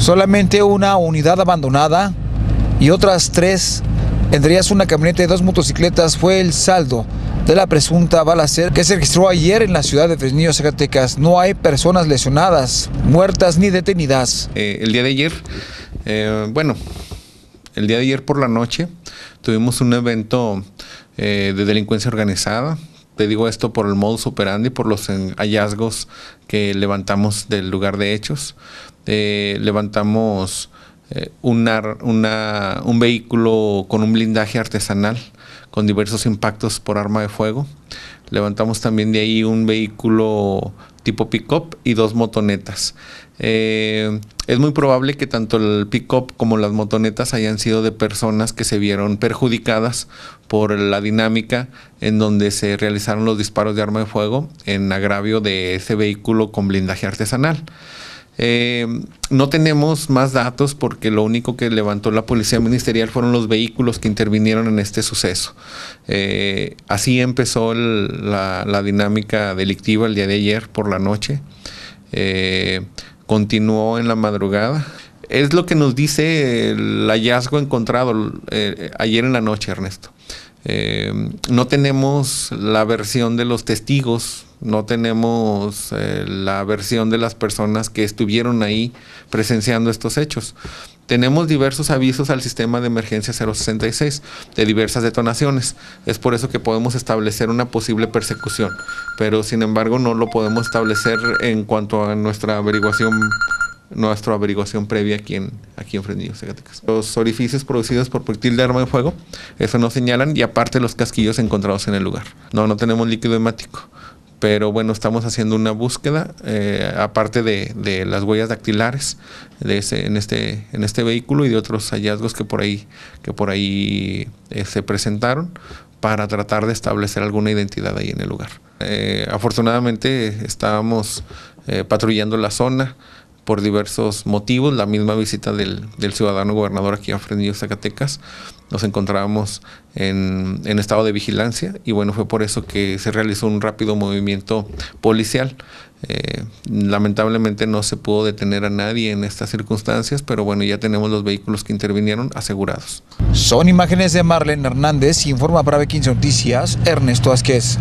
solamente una unidad abandonada y otras tres, tendrías una camioneta y dos motocicletas, fue el saldo de la presunta balacera que se registró ayer en la ciudad de Fresnillo, Zacatecas. No hay personas lesionadas, muertas ni detenidas. Eh, el día de ayer, eh, bueno, el día de ayer por la noche tuvimos un evento eh, de delincuencia organizada te digo esto por el modus operandi, por los eh, hallazgos que levantamos del lugar de hechos. Eh, levantamos eh, un vehículo con un blindaje artesanal, con diversos impactos por arma de fuego. Levantamos también de ahí un vehículo tipo pick-up y dos motonetas. Eh, es muy probable que tanto el pick-up como las motonetas hayan sido de personas que se vieron perjudicadas por la dinámica en donde se realizaron los disparos de arma de fuego en agravio de ese vehículo con blindaje artesanal. Eh, no tenemos más datos porque lo único que levantó la policía ministerial fueron los vehículos que intervinieron en este suceso. Eh, así empezó la, dinámica delictiva el día de ayer por la noche. Eh, continuó en la madrugada. Es lo que nos dice el hallazgo encontrado eh, ayer en la noche, Ernesto. Eh, no tenemos la versión de los testigos, no tenemos eh, la versión de las personas que estuvieron ahí presenciando estos hechos. Tenemos diversos avisos al sistema de emergencia 066 de diversas detonaciones. Es por eso que podemos establecer una posible persecución, pero sin embargo no lo podemos establecer en cuanto a nuestra averiguación nuestra averiguación previa aquí en, aquí en Fresnillo, Los orificios producidos por proyectil de arma de fuego, eso nos señalan, y aparte los casquillos encontrados en el lugar. No, no tenemos líquido hemático, pero bueno, estamos haciendo una búsqueda, eh, aparte de, de, las huellas dactilares de en, este, en este vehículo y de otros hallazgos que por ahí, que por ahí eh, se presentaron para tratar de establecer alguna identidad ahí en el lugar. Eh, afortunadamente estábamos patrullando la zona, por diversos motivos, la misma visita del, ciudadano gobernador aquí a Fresnillo, Zacatecas, nos encontrábamos en, estado de vigilancia y bueno, fue por eso que se realizó un rápido movimiento policial. Eh, lamentablemente no se pudo detener a nadie en estas circunstancias, pero bueno, ya tenemos los vehículos que intervinieron asegurados. Son imágenes de Marlene Hernández, informa para 15 Noticias, Ernesto Asquez.